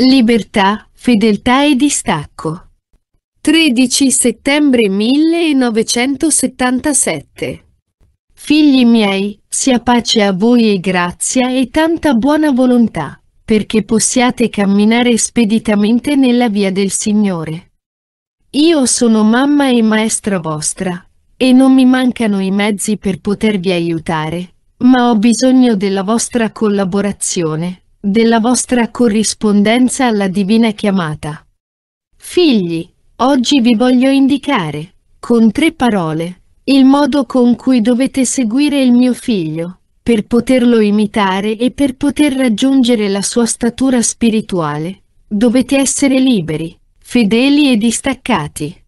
Libertà, fedeltà e distacco. 13 settembre 1977. Figli miei, sia pace a voi e grazia e tanta buona volontà, perché possiate camminare speditamente nella via del Signore. Io sono mamma e maestra vostra, e non mi mancano i mezzi per potervi aiutare, ma ho bisogno della vostra collaborazione, della vostra corrispondenza alla divina chiamata. Figli, oggi vi voglio indicare, con tre parole, il modo con cui dovete seguire il mio figlio, per poterlo imitare e per poter raggiungere la sua statura spirituale. Dovete essere liberi, fedeli e distaccati.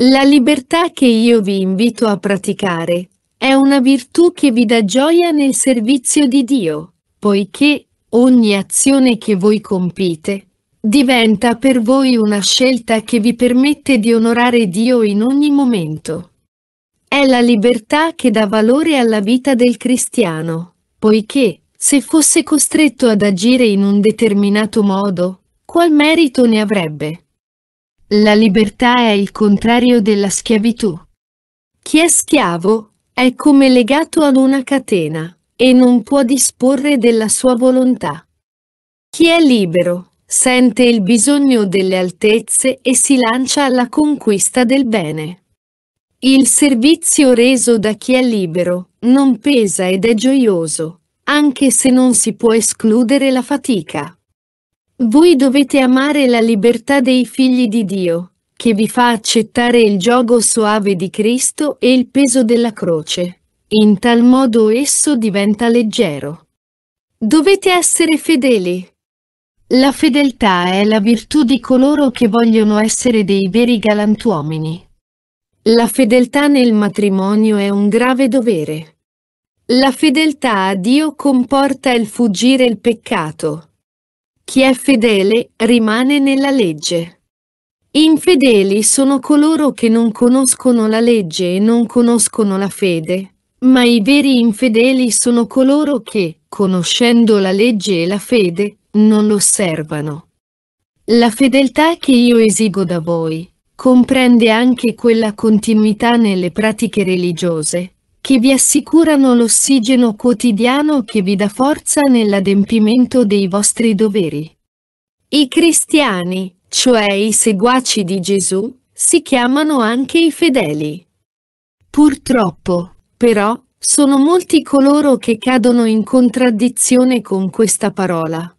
La libertà che io vi invito a praticare è una virtù che vi dà gioia nel servizio di Dio, poiché Ogni azione che voi compite diventa per voi una scelta che vi permette di onorare Dio in ogni momento. È la libertà che dà valore alla vita del cristiano, poiché, se fosse costretto ad agire in un determinato modo, qual merito ne avrebbe? La libertà è il contrario della schiavitù. Chi è schiavo è come legato ad una catena, e non può disporre della sua volontà. Chi è libero, sente il bisogno delle altezze e si lancia alla conquista del bene. Il servizio reso da chi è libero non pesa ed è gioioso, anche se non si può escludere la fatica. Voi dovete amare la libertà dei figli di Dio, che vi fa accettare il gioco soave di Cristo e il peso della croce. In tal modo esso diventa leggero. Dovete essere fedeli. La fedeltà è la virtù di coloro che vogliono essere dei veri galantuomini. La fedeltà nel matrimonio è un grave dovere. La fedeltà a Dio comporta il fuggire il peccato. Chi è fedele rimane nella legge. Infedeli sono coloro che non conoscono la legge e non conoscono la fede, ma i veri infedeli sono coloro che, conoscendo la legge e la fede, non l'osservano. La fedeltà che io esigo da voi comprende anche quella continuità nelle pratiche religiose, che vi assicurano l'ossigeno quotidiano che vi dà forza nell'adempimento dei vostri doveri. I cristiani, cioè i seguaci di Gesù, si chiamano anche i fedeli. Purtroppo, però, sono molti coloro che cadono in contraddizione con questa parola.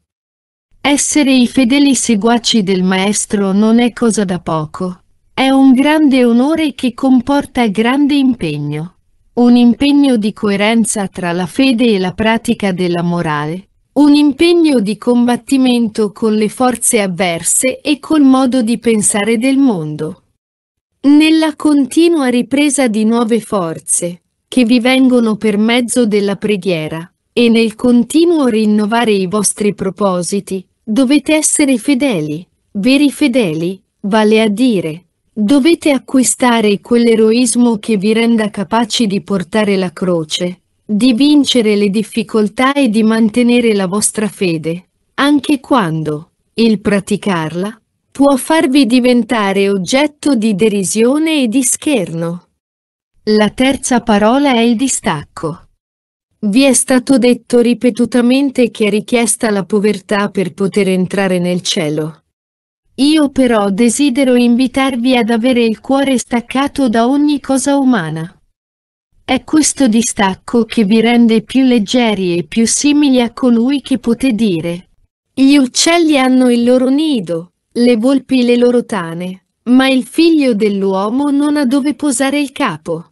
Essere i fedeli seguaci del Maestro non è cosa da poco. È un grande onore che comporta grande impegno. Un impegno di coerenza tra la fede e la pratica della morale. Un impegno di combattimento con le forze avverse e col modo di pensare del mondo. Nella continua ripresa di nuove forze, che vi vengono per mezzo della preghiera, e nel continuo rinnovare i vostri propositi, dovete essere fedeli, veri fedeli, vale a dire, dovete acquistare quell'eroismo che vi renda capaci di portare la croce, di vincere le difficoltà e di mantenere la vostra fede, anche quando, il praticarla, può farvi diventare oggetto di derisione e di scherno. La terza parola è il distacco. Vi è stato detto ripetutamente che è richiesta la povertà per poter entrare nel cielo. Io però desidero invitarvi ad avere il cuore staccato da ogni cosa umana. È questo distacco che vi rende più leggeri e più simili a colui che poté dire. Gli uccelli hanno il loro nido, le volpi le loro tane, ma il figlio dell'uomo non ha dove posare il capo.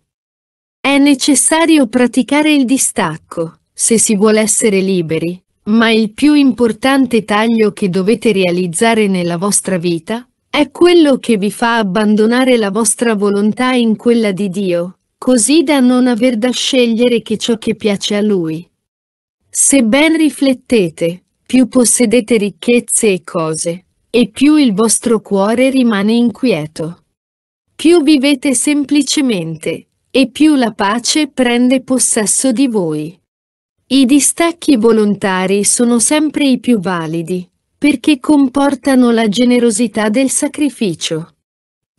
È necessario praticare il distacco, se si vuole essere liberi, ma il più importante taglio che dovete realizzare nella vostra vita è quello che vi fa abbandonare la vostra volontà in quella di Dio, così da non aver da scegliere che ciò che piace a Lui. Se ben riflettete, più possedete ricchezze e cose, e più il vostro cuore rimane inquieto. Più vivete semplicemente, e più la pace prende possesso di voi. I distacchi volontari sono sempre i più validi, perché comportano la generosità del sacrificio.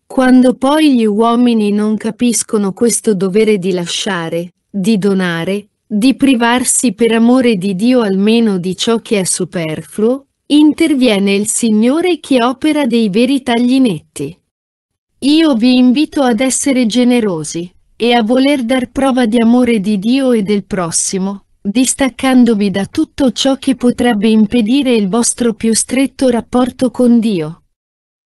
Quando poi gli uomini non capiscono questo dovere di lasciare, di donare, di privarsi per amore di Dio almeno di ciò che è superfluo, interviene il Signore che opera dei veri tagli netti. Io vi invito ad essere generosi, e a voler dar prova di amore di Dio e del prossimo, distaccandovi da tutto ciò che potrebbe impedire il vostro più stretto rapporto con Dio.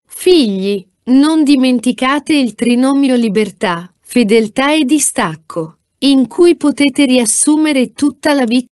Figli, non dimenticate il trinomio libertà, fedeltà e distacco, in cui potete riassumere tutta la vita.